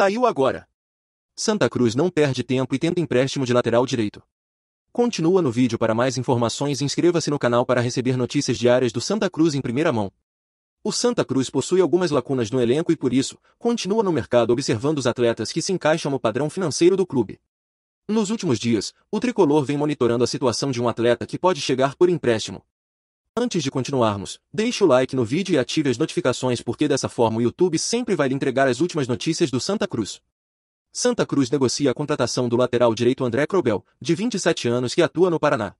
Saiu agora. Santa Cruz não perde tempo e tenta empréstimo de lateral direito. Continua no vídeo para mais informações e inscreva-se no canal para receber notícias diárias do Santa Cruz em primeira mão. O Santa Cruz possui algumas lacunas no elenco e por isso, continua no mercado observando os atletas que se encaixam no padrão financeiro do clube. Nos últimos dias, o tricolor vem monitorando a situação de um atleta que pode chegar por empréstimo. Antes de continuarmos, deixe o like no vídeo e ative as notificações porque dessa forma o YouTube sempre vai lhe entregar as últimas notícias do Santa Cruz. Santa Cruz negocia a contratação do lateral direito André Crobel, de 27 anos que atua no Paraná.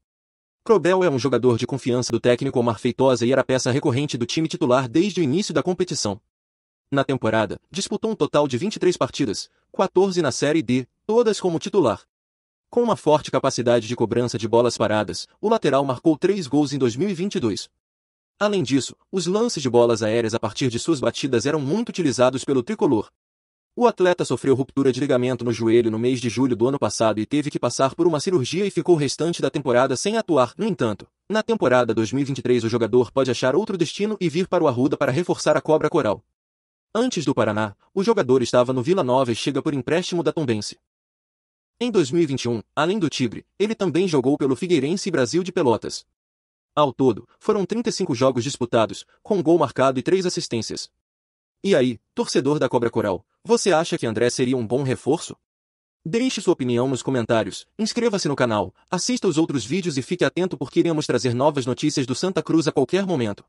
Crobel é um jogador de confiança do técnico Omar Feitosa e era peça recorrente do time titular desde o início da competição. Na temporada, disputou um total de 23 partidas, 14 na Série D, todas como titular, com uma forte capacidade de cobrança de bolas paradas, o lateral marcou três gols em 2022. Além disso, os lances de bolas aéreas a partir de suas batidas eram muito utilizados pelo tricolor. O atleta sofreu ruptura de ligamento no joelho no mês de julho do ano passado e teve que passar por uma cirurgia e ficou o restante da temporada sem atuar. No entanto, na temporada 2023 o jogador pode achar outro destino e vir para o Arruda para reforçar a Cobra Coral. Antes do Paraná, o jogador estava no Vila Nova e chega por empréstimo da Tombense. Em 2021, além do Tibre, ele também jogou pelo Figueirense e Brasil de Pelotas. Ao todo, foram 35 jogos disputados, com um gol marcado e três assistências. E aí, torcedor da Cobra Coral, você acha que André seria um bom reforço? Deixe sua opinião nos comentários, inscreva-se no canal, assista os outros vídeos e fique atento porque iremos trazer novas notícias do Santa Cruz a qualquer momento.